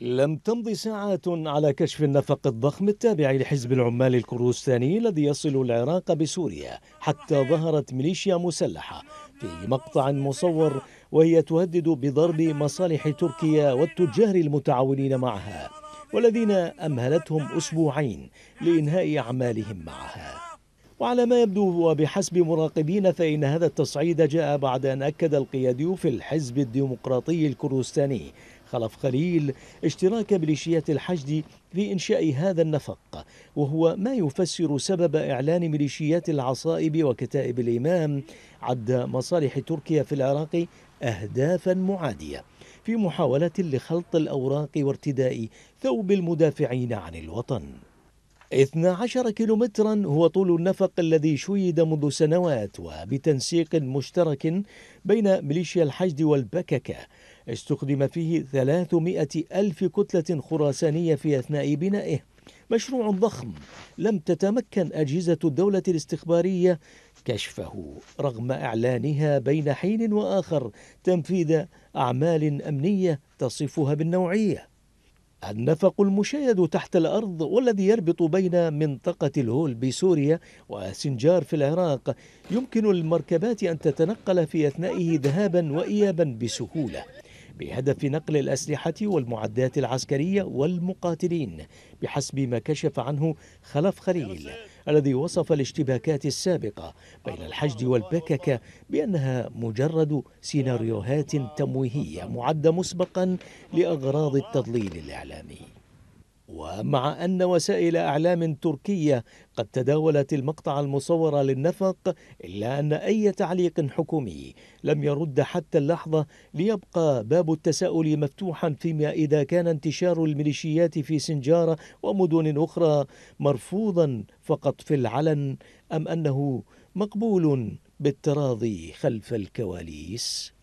لم تمض ساعات على كشف النفق الضخم التابع لحزب العمال الكردستاني الذي يصل العراق بسوريا حتى ظهرت ميليشيا مسلحة في مقطع مصور وهي تهدد بضرب مصالح تركيا والتجار المتعاونين معها والذين أمهلتهم أسبوعين لإنهاء أعمالهم معها وعلى ما يبدو وبحسب مراقبين فإن هذا التصعيد جاء بعد أن أكد القيادي في الحزب الديمقراطي الكردستاني خلف خليل اشتراك ميليشيات الحشد في إنشاء هذا النفق وهو ما يفسر سبب إعلان ميليشيات العصائب وكتائب الإمام عد مصالح تركيا في العراق أهدافا معادية في محاولة لخلط الأوراق وارتداء ثوب المدافعين عن الوطن 12 كيلومترا هو طول النفق الذي شيد منذ سنوات وبتنسيق مشترك بين ميليشيا الحشد والبككة استخدم فيه 300 ألف كتلة خراسانية في أثناء بنائه مشروع ضخم لم تتمكن أجهزة الدولة الاستخبارية كشفه رغم إعلانها بين حين وآخر تنفيذ أعمال أمنية تصفها بالنوعية النفق المشيد تحت الأرض والذي يربط بين منطقة الهول بسوريا وسنجار في العراق يمكن للمركبات أن تتنقل في أثنائه ذهابا وإيابا بسهولة بهدف نقل الأسلحة والمعدات العسكرية والمقاتلين بحسب ما كشف عنه خلف خليل الذي وصف الاشتباكات السابقة بين الحشد والبككة بأنها مجرد سيناريوهات تمويهية معدة مسبقا لأغراض التضليل الإعلامي ومع أن وسائل أعلام تركية قد تداولت المقطع المصور للنفق إلا أن أي تعليق حكومي لم يرد حتى اللحظة ليبقى باب التساؤل مفتوحا فيما إذا كان انتشار الميليشيات في سنجارة ومدن أخرى مرفوضا فقط في العلن أم أنه مقبول بالتراضي خلف الكواليس